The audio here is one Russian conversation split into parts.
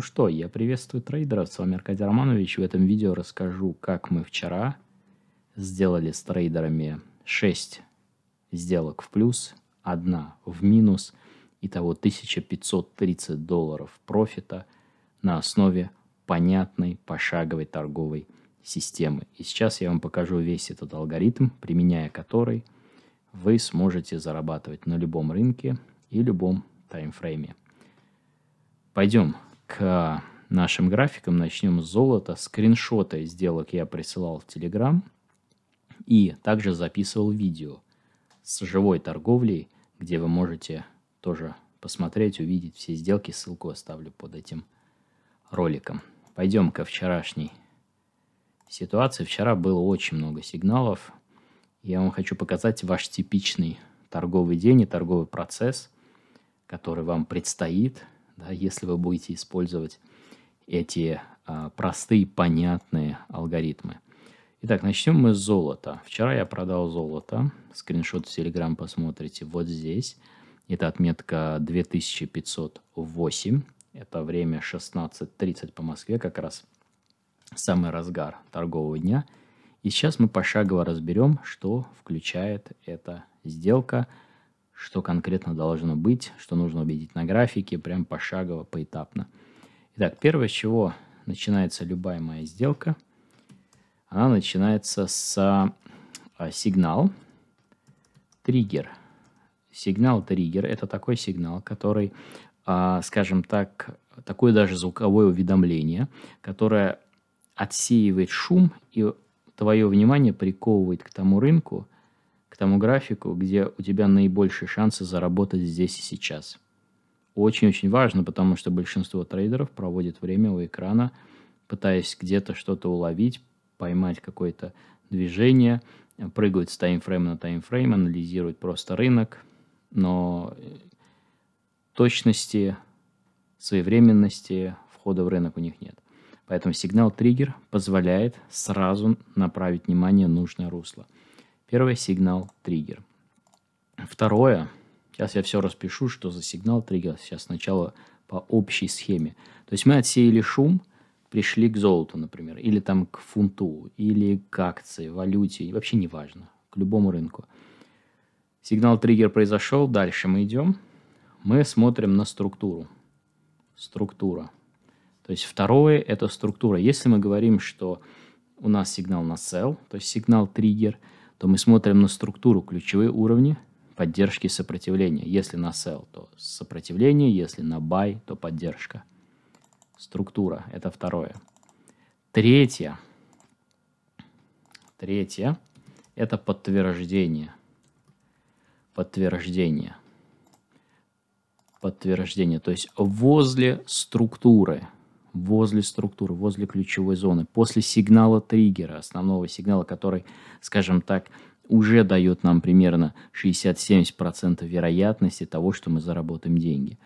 Ну что, я приветствую трейдеров, с вами Аркадий Романович. В этом видео расскажу, как мы вчера сделали с трейдерами 6 сделок в плюс, одна в минус, итого 1530 долларов профита на основе понятной пошаговой торговой системы. И сейчас я вам покажу весь этот алгоритм, применяя который вы сможете зарабатывать на любом рынке и любом таймфрейме. Пойдем к нашим графикам. Начнем с золота. Скриншоты сделок я присылал в Telegram и также записывал видео с живой торговлей, где вы можете тоже посмотреть, увидеть все сделки. Ссылку оставлю под этим роликом. Пойдем ко вчерашней ситуации. Вчера было очень много сигналов. Я вам хочу показать ваш типичный торговый день и торговый процесс, который вам предстоит – да, если вы будете использовать эти а, простые, понятные алгоритмы. Итак, начнем мы с золота. Вчера я продал золото. Скриншот в Telegram посмотрите вот здесь. Это отметка 2508. Это время 16.30 по Москве, как раз самый разгар торгового дня. И сейчас мы пошагово разберем, что включает эта сделка – что конкретно должно быть, что нужно убедить на графике, прям пошагово, поэтапно. Итак, первое, с чего начинается любая моя сделка, она начинается с а, сигнал, триггер. Сигнал-триггер – это такой сигнал, который, а, скажем так, такое даже звуковое уведомление, которое отсеивает шум и твое внимание приковывает к тому рынку – к тому графику, где у тебя наибольшие шансы заработать здесь и сейчас. Очень-очень важно, потому что большинство трейдеров проводит время у экрана, пытаясь где-то что-то уловить, поймать какое-то движение, прыгают с таймфрейма на таймфрейм, анализируют просто рынок, но э, точности, своевременности входа в рынок у них нет. Поэтому сигнал-триггер позволяет сразу направить внимание в нужное русло – Первый сигнал триггер. Второе. Сейчас я все распишу, что за сигнал триггер. Сейчас сначала по общей схеме. То есть мы отсеяли шум, пришли к золоту, например, или там к фунту, или к акции, валюте, вообще неважно, к любому рынку. Сигнал триггер произошел, дальше мы идем. Мы смотрим на структуру. Структура. То есть второе – это структура. Если мы говорим, что у нас сигнал на sell, то есть сигнал триггер – то мы смотрим на структуру, ключевые уровни поддержки и сопротивления. Если на sell, то сопротивление, если на buy, то поддержка. Структура – это второе. Третье. Третье – это подтверждение. Подтверждение. Подтверждение, то есть возле структуры – возле структуры, возле ключевой зоны, после сигнала триггера, основного сигнала, который, скажем так, уже дает нам примерно 60-70% вероятности того, что мы заработаем деньги.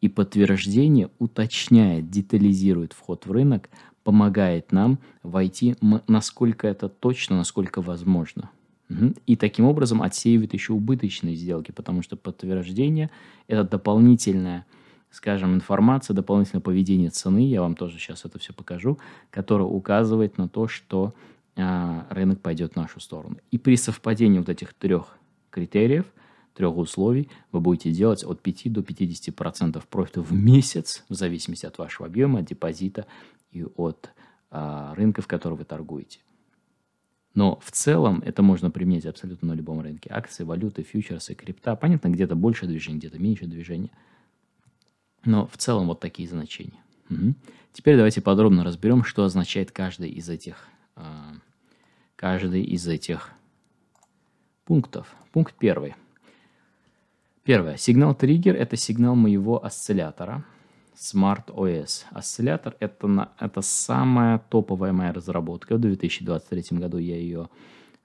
И подтверждение уточняет, детализирует вход в рынок, помогает нам войти, насколько это точно, насколько возможно. И таким образом отсеивает еще убыточные сделки, потому что подтверждение – это дополнительная – скажем, информация, дополнительное поведение цены, я вам тоже сейчас это все покажу, которое указывает на то, что а, рынок пойдет в нашу сторону. И при совпадении вот этих трех критериев, трех условий, вы будете делать от 5 до 50% профита в месяц, в зависимости от вашего объема, от депозита и от а, рынка, в котором вы торгуете. Но в целом это можно применить абсолютно на любом рынке. Акции, валюты, фьючерсы, крипта. Понятно, где-то больше движения, где-то меньше движения – но в целом вот такие значения. Угу. Теперь давайте подробно разберем, что означает каждый из этих, э, каждый из этих пунктов. Пункт первый. Первое. Сигнал триггер – это сигнал моего осциллятора Smart OS. Осциллятор это, на, – это самая топовая моя разработка. В 2023 году я ее,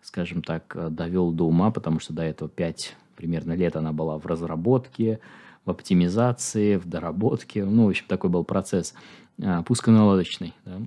скажем так, довел до ума, потому что до этого 5 примерно лет она была в разработке – в оптимизации, в доработке. Ну, в общем, такой был процесс а, пусконаладочный. Да?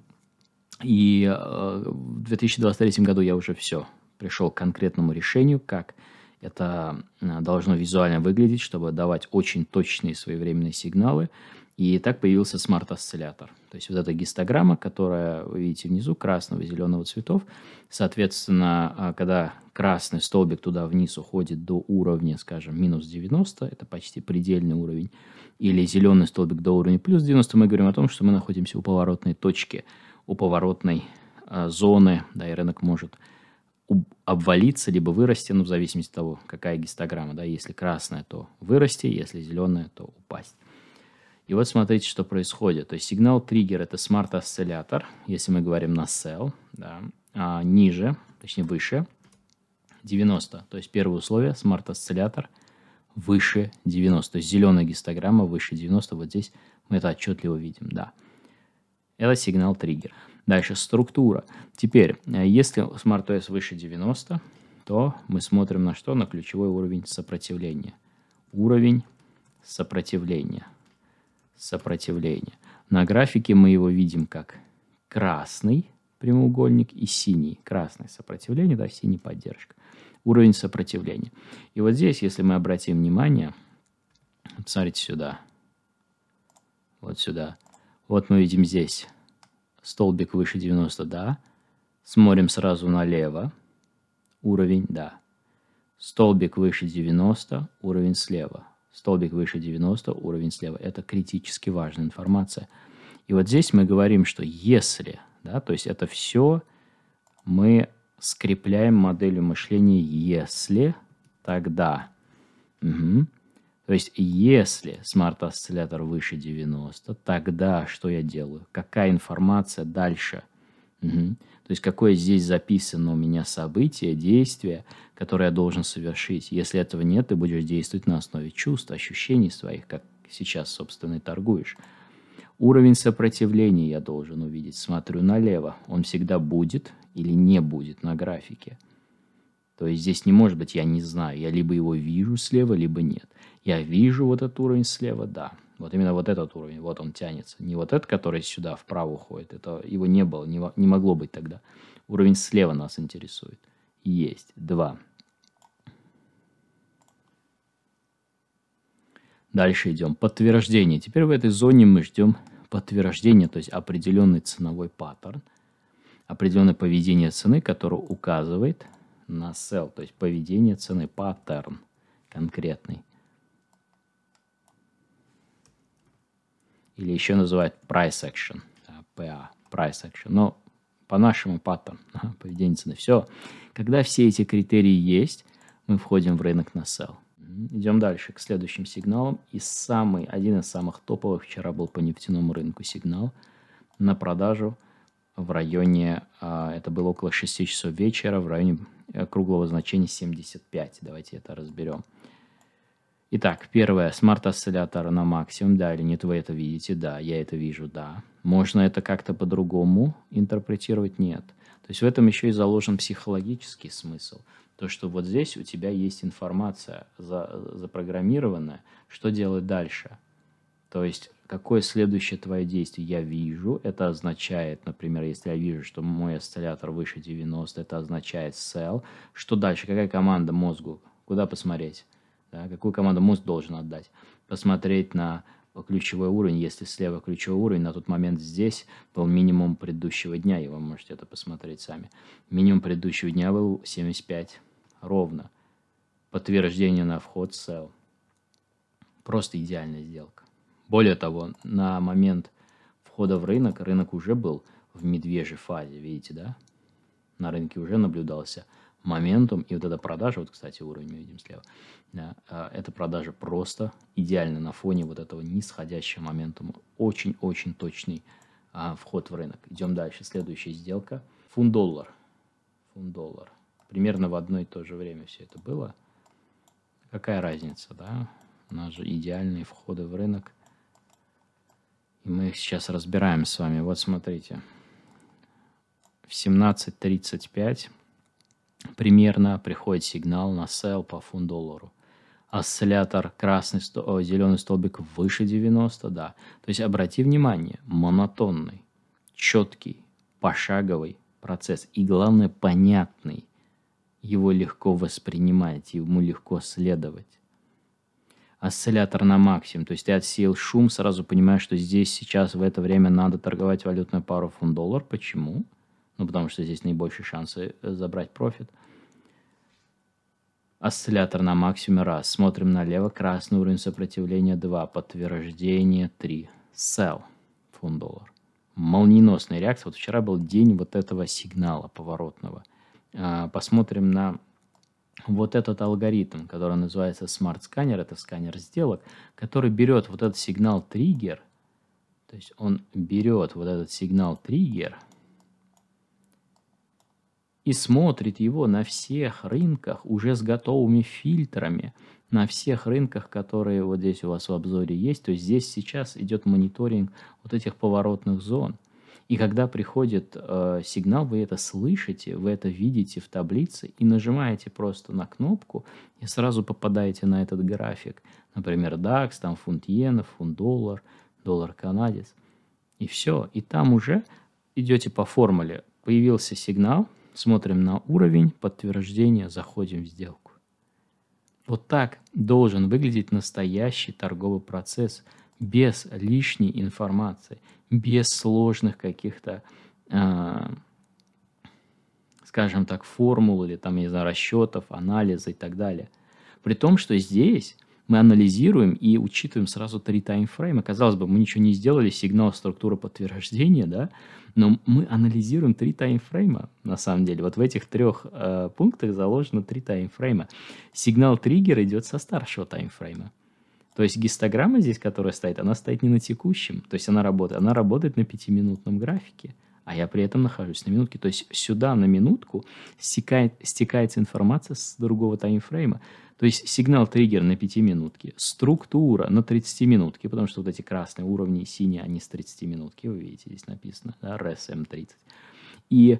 И э, в 2023 году я уже все пришел к конкретному решению, как это а, должно визуально выглядеть, чтобы давать очень точные своевременные сигналы и так появился смарт-осциллятор. То есть вот эта гистограмма, которая вы видите внизу, красного и зеленого цветов. Соответственно, а, когда красный столбик туда вниз уходит до уровня, скажем, минус 90, это почти предельный уровень, или зеленый столбик до уровня плюс 90, мы говорим о том, что мы находимся у поворотной точки, у поворотной а, зоны, да, и рынок может обвалиться, либо вырасти, ну, в зависимости от того, какая гистограмма, да, если красная, то вырасти, если зеленая, то упасть. И вот смотрите, что происходит. То есть сигнал триггер это смарт-осциллятор, если мы говорим на cell, да, а ниже, точнее выше 90. То есть первое условие смарт-осциллятор выше 90. То есть зеленая гистограмма выше 90, вот здесь мы это отчетливо видим, да. Это сигнал триггер. Дальше структура. Теперь, э, если SmartOS выше 90, то мы смотрим на что? На ключевой уровень сопротивления. Уровень сопротивления сопротивления. На графике мы его видим как красный прямоугольник и синий. Красное сопротивление, да, синий поддержка. Уровень сопротивления. И вот здесь, если мы обратим внимание, смотрите сюда, вот сюда. Вот мы видим здесь столбик выше 90, да. Смотрим сразу налево, уровень, да. Столбик выше 90, уровень слева, Столбик выше 90, уровень слева. Это критически важная информация. И вот здесь мы говорим, что если, да, то есть это все мы скрепляем моделью мышления «если», тогда. Угу. То есть, если смарт-осциллятор выше 90, тогда что я делаю? Какая информация дальше – Угу. То есть какое здесь записано у меня событие, действие, которое я должен совершить. Если этого нет, ты будешь действовать на основе чувств, ощущений своих, как сейчас, собственно, и торгуешь. Уровень сопротивления я должен увидеть. Смотрю налево. Он всегда будет или не будет на графике. То есть здесь не может быть, я не знаю, я либо его вижу слева, либо нет. Я вижу вот этот уровень слева, да, вот именно вот этот уровень, вот он тянется. Не вот этот, который сюда вправо уходит, это его не было, не, не могло быть тогда. Уровень слева нас интересует. Есть, два. Дальше идем. Подтверждение. Теперь в этой зоне мы ждем подтверждения, то есть определенный ценовой паттерн, определенное поведение цены, которое указывает на sell, то есть поведение цены, паттерн конкретный. или еще называют price action, э, PA, price action, но по-нашему паттерн, поведенческий. Все. Когда все эти критерии есть, мы входим в рынок на sell. Идем дальше к следующим сигналам. И самый, один из самых топовых вчера был по нефтяному рынку сигнал на продажу в районе, а, это было около 6 часов вечера, в районе э, круглого значения 75. Давайте это разберем. Итак, первое, смарт-осциллятор на максимум, да или нет, вы это видите, да, я это вижу, да. Можно это как-то по-другому интерпретировать, нет. То есть в этом еще и заложен психологический смысл. То, что вот здесь у тебя есть информация за, запрограммированная, что делать дальше. То есть какое следующее твое действие я вижу, это означает, например, если я вижу, что мой осциллятор выше 90, это означает sell. Что дальше? Какая команда мозгу? Куда посмотреть? да, какую команду Муз должен отдать, посмотреть на ключевой уровень, если слева ключевой уровень, на тот момент здесь был минимум предыдущего дня, и вы можете это посмотреть сами. Минимум предыдущего дня был 75 ровно. Подтверждение на вход sell. Просто идеальная сделка. Более того, на момент входа в рынок, рынок уже был в медвежьей фазе, видите, да? На рынке уже наблюдался моментум, и вот эта продажа, вот, кстати, уровень мы видим слева, да, а, эта продажа просто идеально на фоне вот этого нисходящего моментума. Очень-очень точный а, вход в рынок. Идем дальше. Следующая сделка. Фунт-доллар. Фунт-доллар. Примерно в одно и то же время все это было. Какая разница, да? У нас же идеальные входы в рынок. И мы их сейчас разбираем с вами. Вот смотрите. В 17.35 примерно приходит сигнал на sell по фунт-доллару. Осциллятор красный, о, зеленый столбик выше 90, да. То есть обрати внимание, монотонный, четкий, пошаговый процесс. И главное, понятный. Его легко воспринимать, ему легко следовать. Осциллятор на максимум. То есть ты отсеял шум, сразу понимаешь, что здесь сейчас в это время надо торговать валютную пару фунт-доллар. Почему? ну, потому что здесь наибольшие шансы э, забрать профит. Осциллятор на максимуме раз. Смотрим налево. Красный уровень сопротивления 2. Подтверждение 3. Sell. Фунт доллар. Молниеносная реакция. Вот вчера был день вот этого сигнала поворотного. А, посмотрим на вот этот алгоритм, который называется Smart Scanner. Это сканер сделок, который берет вот этот сигнал триггер. То есть он берет вот этот сигнал триггер – и смотрит его на всех рынках уже с готовыми фильтрами, на всех рынках, которые вот здесь у вас в обзоре есть. То есть здесь сейчас идет мониторинг вот этих поворотных зон. И когда приходит э, сигнал, вы это слышите, вы это видите в таблице и нажимаете просто на кнопку и сразу попадаете на этот график. Например, DAX, там фунт иена, фунт доллар, доллар канадец. И все. И там уже идете по формуле. Появился сигнал, Смотрим на уровень, подтверждение, заходим в сделку. Вот так должен выглядеть настоящий торговый процесс без лишней информации, без сложных каких-то, э, скажем так, формул или там, не знаю, расчетов, анализа и так далее. При том, что здесь мы анализируем и учитываем сразу три таймфрейма. Казалось бы, мы ничего не сделали, сигнал, структура подтверждения, да, но мы анализируем три таймфрейма, на самом деле. Вот в этих трех э, пунктах заложено три таймфрейма. Сигнал триггера идет со старшего таймфрейма. То есть гистограмма здесь, которая стоит, она стоит не на текущем, то есть она работает, она работает на пятиминутном графике а я при этом нахожусь на минутке. То есть сюда на минутку стекает, стекается информация с другого таймфрейма. То есть сигнал триггер на 5 минутке, структура на 30 минутки, потому что вот эти красные уровни синие, они с 30 минутки, вы видите, здесь написано, да, RSM30. И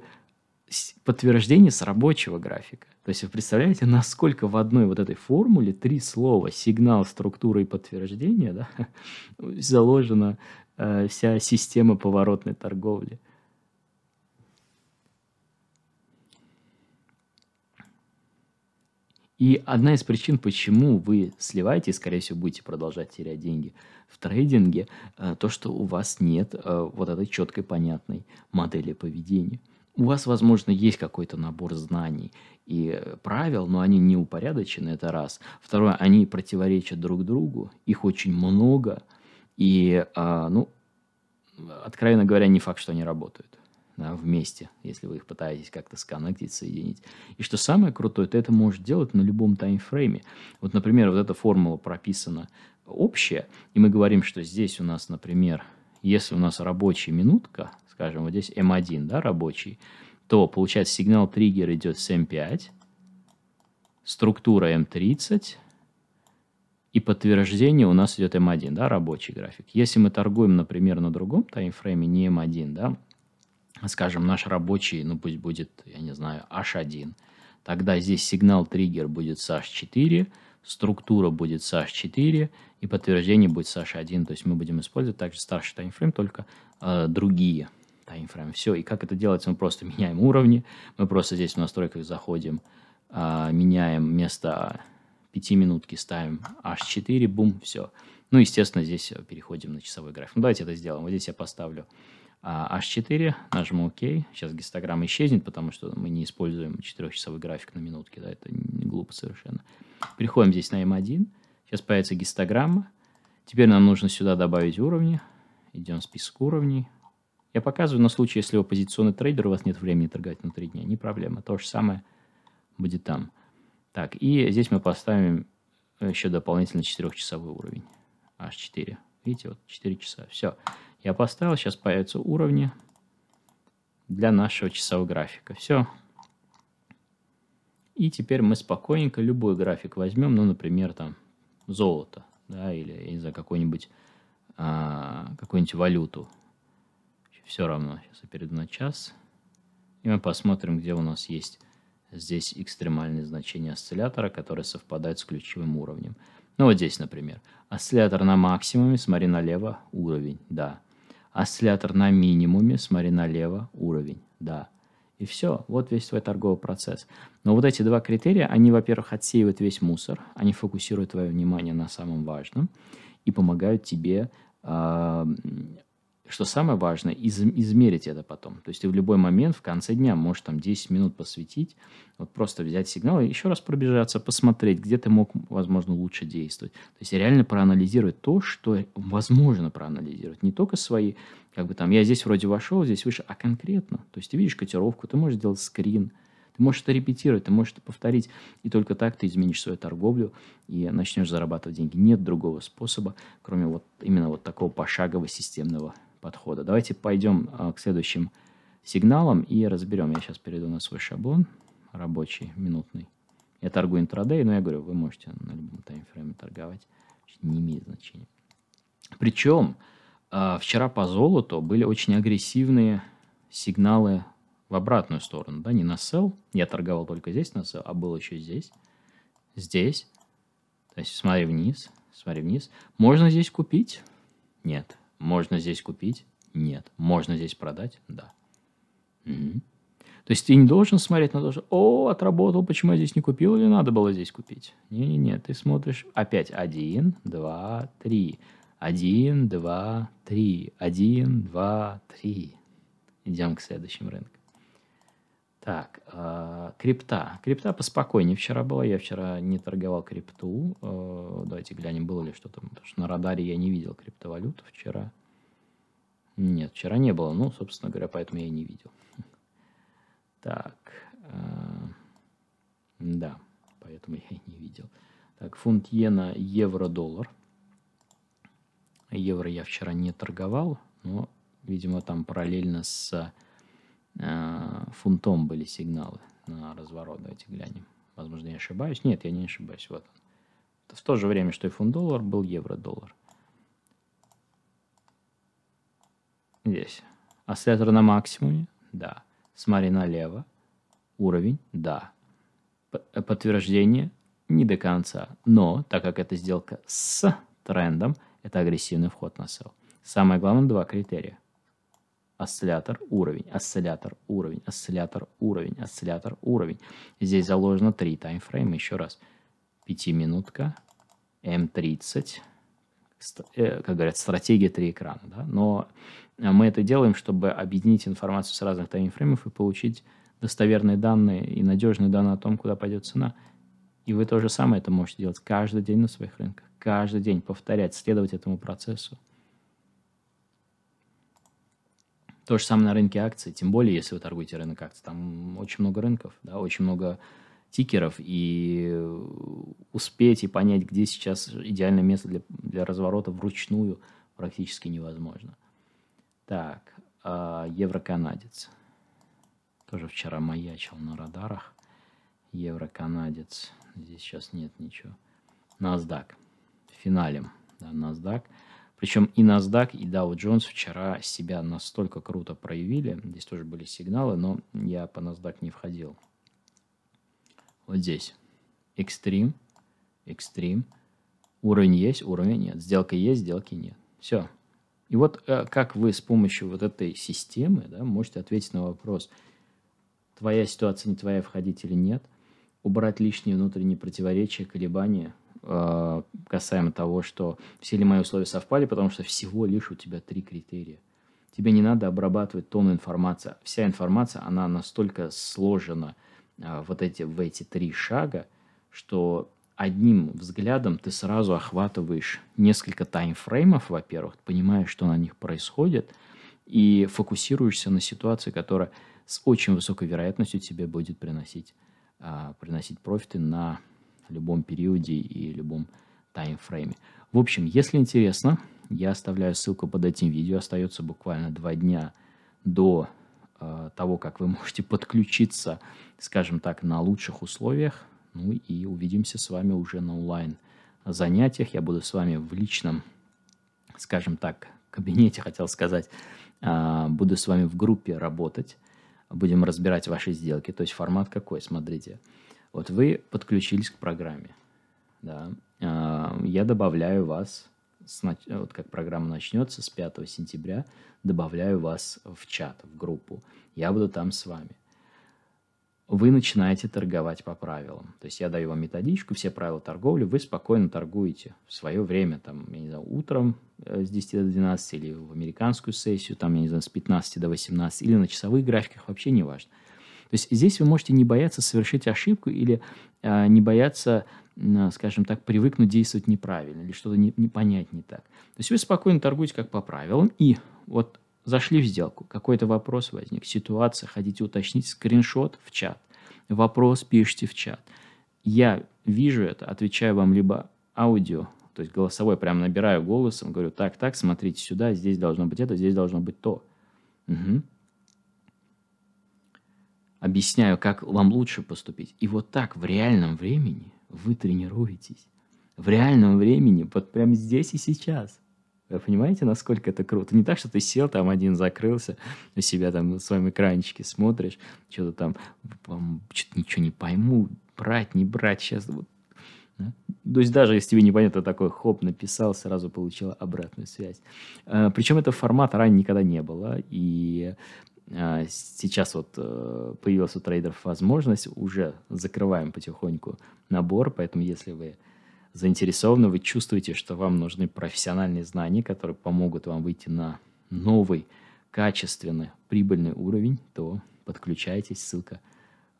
подтверждение с рабочего графика. То есть вы представляете, насколько в одной вот этой формуле три слова сигнал, структура и подтверждение да, заложена э, вся система поворотной торговли. И одна из причин, почему вы сливаете, скорее всего, будете продолжать терять деньги в трейдинге, э, то, что у вас нет э, вот этой четкой, понятной модели поведения. У вас, возможно, есть какой-то набор знаний и правил, но они не упорядочены, это раз. Второе, они противоречат друг другу, их очень много, и, э, ну, откровенно говоря, не факт, что они работают да, вместе, если вы их пытаетесь как-то сконнектить, соединить. И что самое крутое, ты это можешь делать на любом таймфрейме. Вот, например, вот эта формула прописана общая, и мы говорим, что здесь у нас, например, если у нас рабочая минутка, скажем, вот здесь M1, эм да, рабочий, то, получается, сигнал триггер идет с M5, эм структура M30, эм и подтверждение у нас идет M1, да, рабочий график. Если мы торгуем, например, на другом таймфрейме, не M1, да, скажем, наш рабочий, ну пусть будет, я не знаю, H1, тогда здесь сигнал триггер будет с H4, структура будет с H4 и подтверждение будет с H1. То есть мы будем использовать также старший таймфрейм, только э, другие таймфреймы. Все, и как это делается, мы просто меняем уровни, мы просто здесь в настройках заходим, э, меняем место 5 минутки ставим H4, бум, все. Ну, естественно, здесь переходим на часовой график. Ну, давайте это сделаем. Вот здесь я поставлю H4, а, нажму ОК. Сейчас гистограмма исчезнет, потому что мы не используем 4-часовой график на минутке. Да, это глупо совершенно. Переходим здесь на M1. Сейчас появится гистограмма. Теперь нам нужно сюда добавить уровни. Идем в список уровней. Я показываю на случай, если вы позиционный трейдер, у вас нет времени торговать на 3 дня. Не проблема. То же самое будет там. Так, и здесь мы поставим еще дополнительно 4-часовой уровень. H4. Видите, вот 4 часа. Все. Я поставил, сейчас появятся уровни для нашего часового графика. Все. И теперь мы спокойненько любой график возьмем, ну, например, там, золото, да, или, за не знаю, а, какую-нибудь а, какую валюту. Все равно, сейчас я перейду на час. И мы посмотрим, где у нас есть здесь экстремальные значения осциллятора, которые совпадают с ключевым уровнем. Ну вот здесь, например. Осциллятор на максимуме, смотри налево, уровень, да. Осциллятор на минимуме, смотри налево, уровень, да. И все, вот весь твой торговый процесс. Но вот эти два критерия, они, во-первых, отсеивают весь мусор, они фокусируют твое внимание на самом важном и помогают тебе а, что самое важное, из, измерить это потом. То есть ты в любой момент в конце дня можешь там 10 минут посвятить, вот просто взять сигнал и еще раз пробежаться, посмотреть, где ты мог, возможно, лучше действовать. То есть реально проанализировать то, что возможно проанализировать. Не только свои, как бы там, я здесь вроде вошел, здесь выше, а конкретно. То есть ты видишь котировку, ты можешь сделать скрин, ты можешь это репетировать, ты можешь это повторить. И только так ты изменишь свою торговлю и начнешь зарабатывать деньги. Нет другого способа, кроме вот именно вот такого пошагового системного подхода. Давайте пойдем а, к следующим сигналам и разберем. Я сейчас перейду на свой шаблон рабочий, минутный. Я торгую интрадей, но я говорю, вы можете на любом таймфрейме торговать. Не имеет значения. Причем а, вчера по золоту были очень агрессивные сигналы в обратную сторону, да, не на sell, я торговал только здесь на sell, а был еще здесь, здесь, то есть смотри вниз, смотри вниз. Можно здесь купить? Нет, можно здесь купить? Нет. Можно здесь продать? Да. Угу. То есть ты не должен смотреть на то, что «О, отработал, почему я здесь не купил или надо было здесь купить?» Не-не-не, ты смотришь опять один, два, три, один, два, три, один, два, три. Идем к следующим рынкам. Так, э, крипта. Крипта поспокойнее вчера была. Я вчера не торговал крипту. Э, давайте глянем, было ли что-то. Потому что на радаре я не видел криптовалюту вчера. Нет, вчера не было. Ну, собственно говоря, поэтому я и не видел. Так. Э, да, поэтому я и не видел. Так, фунт иена, евро, доллар. Евро я вчера не торговал, но, видимо, там параллельно с Э, фунтом были сигналы на разворот. Давайте глянем. Возможно, я ошибаюсь. Нет, я не ошибаюсь. Вот он. В то же время, что и фунт-доллар, был евро-доллар. Здесь. Осциллятор а на максимуме? Да. Смотри налево. Уровень? Да. Подтверждение? Не до конца. Но, так как это сделка с трендом, это агрессивный вход на сел. Самое главное, два критерия осциллятор, уровень, осциллятор, уровень, осциллятор, уровень, осциллятор, уровень. Здесь заложено 3 таймфрейма. Еще раз. 5-минутка, М30. Э, как говорят, стратегия 3 экрана. Да? Но мы это делаем, чтобы объединить информацию с разных таймфреймов и получить достоверные данные и надежные данные о том, куда пойдет цена. И вы то же самое это можете делать каждый день на своих рынках. Каждый день повторять, следовать этому процессу. То же самое на рынке акций, тем более, если вы торгуете рынок акций. Там очень много рынков, да, очень много тикеров, и э, успеть и понять, где сейчас идеальное место для, для разворота вручную практически невозможно. Так, а, евроканадец. Тоже вчера маячил на радарах. Евроканадец. Здесь сейчас нет ничего. NASDAQ. Финалем. Да, NASDAQ. Причем и NASDAQ, и Dow Jones вчера себя настолько круто проявили. Здесь тоже были сигналы, но я по NASDAQ не входил. Вот здесь. экстрим, экстрим, Уровень есть, уровень нет. Сделка есть, сделки нет. Все. И вот э, как вы с помощью вот этой системы да, можете ответить на вопрос, твоя ситуация не твоя, входить или нет, убрать лишние внутренние противоречия, колебания – Э, касаемо того, что все ли мои условия совпали, потому что всего лишь у тебя три критерия. Тебе не надо обрабатывать тонну информации. Вся информация, она настолько сложена э, вот эти, в эти три шага, что одним взглядом ты сразу охватываешь несколько таймфреймов, во-первых, понимаешь, что на них происходит, и фокусируешься на ситуации, которая с очень высокой вероятностью тебе будет приносить, э, приносить профиты на любом периоде и любом таймфрейме. В общем, если интересно, я оставляю ссылку под этим видео. Остается буквально два дня до э, того, как вы можете подключиться, скажем так, на лучших условиях. Ну и увидимся с вами уже на онлайн занятиях. Я буду с вами в личном, скажем так, кабинете, хотел сказать. Э, буду с вами в группе работать. Будем разбирать ваши сделки. То есть формат какой, смотрите. Смотрите вот вы подключились к программе. Да. А, я добавляю вас, вот как программа начнется с 5 сентября, добавляю вас в чат, в группу. Я буду там с вами. Вы начинаете торговать по правилам. То есть я даю вам методичку, все правила торговли, вы спокойно торгуете в свое время, там, я не знаю, утром э, с 10 до 12 или в американскую сессию, там, я не знаю, с 15 до 18 или на часовых графиках, вообще не важно. То есть здесь вы можете не бояться совершить ошибку или э, не бояться, э, скажем так, привыкнуть действовать неправильно или что-то не, не понять не так. То есть вы спокойно торгуете как по правилам и вот зашли в сделку, какой-то вопрос возник, ситуация, хотите уточнить, скриншот в чат, вопрос пишите в чат. Я вижу это, отвечаю вам либо аудио, то есть голосовой, прям набираю голосом, говорю, так, так, смотрите сюда, здесь должно быть это, здесь должно быть то. Угу объясняю, как вам лучше поступить. И вот так в реальном времени вы тренируетесь. В реальном времени, вот прямо здесь и сейчас. Вы понимаете, насколько это круто? Не так, что ты сел там один, закрылся, у себя там на своем экранчике смотришь, что-то там, что-то ничего не пойму, брать, не брать, сейчас вот То есть даже если тебе непонятно такой хоп, написал, сразу получила обратную связь. Э, Причем этого формата ранее никогда не было. И а, сейчас вот э, появилась у трейдеров возможность, уже закрываем потихоньку набор, поэтому если вы заинтересованы, вы чувствуете, что вам нужны профессиональные знания, которые помогут вам выйти на новый, качественный, прибыльный уровень, то подключайтесь, ссылка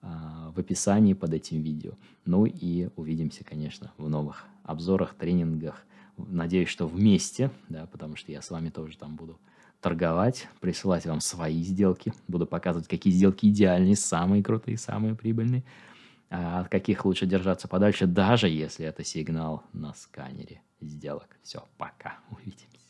а, в описании под этим видео. Ну и увидимся, конечно, в новых обзорах, тренингах. Надеюсь, что вместе, да, потому что я с вами тоже там буду торговать, присылать вам свои сделки. Буду показывать, какие сделки идеальные, самые крутые, самые прибыльные, а от каких лучше держаться подальше, даже если это сигнал на сканере сделок. Все, пока, увидимся.